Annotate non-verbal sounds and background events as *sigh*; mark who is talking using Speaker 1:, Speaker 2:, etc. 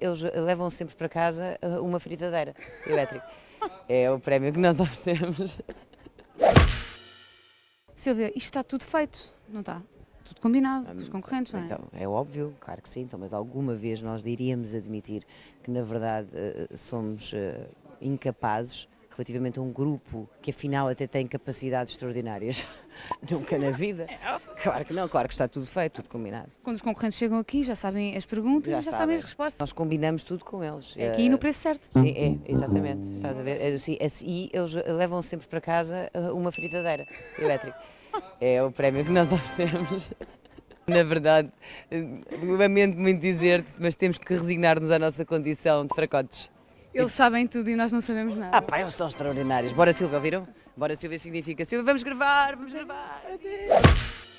Speaker 1: eles eh, levam sempre para casa eh, uma fritadeira elétrica. É o prémio que nós oferecemos. Silvia, isto está tudo feito, não está?
Speaker 2: Tudo combinado com os hum, concorrentes, não é? Então,
Speaker 1: é óbvio, claro que sim, então, mas alguma vez nós iríamos admitir que, na verdade, eh, somos incapazes relativamente a um grupo que afinal até tem capacidades extraordinárias. *laughs* Nunca na vida. Claro que não, claro que está tudo feito, tudo combinado.
Speaker 3: Quando os concorrentes chegam aqui já sabem as perguntas já e já sabem. as respostas.
Speaker 1: Nós combinamos tudo com eles. É aqui no eh, preço certo. Sim,
Speaker 3: é, exatamente.
Speaker 1: Estás a ver? Eh, eh, e eles levam sempre para casa uma fritadeira elétrica. *laughs* É o prémio que nós *laughs* oferecemos. Na verdade, lamento muito dizer-te, mas temos que resignar-nos à nossa condição de fracotes.
Speaker 4: Eles sabem tudo e nós não sabemos nada. Ah pá, eles
Speaker 1: são extraordinários. Bora Silva, viram? Bora Silva significa Silva, vamos gravar,
Speaker 4: vamos gravar. Adeus.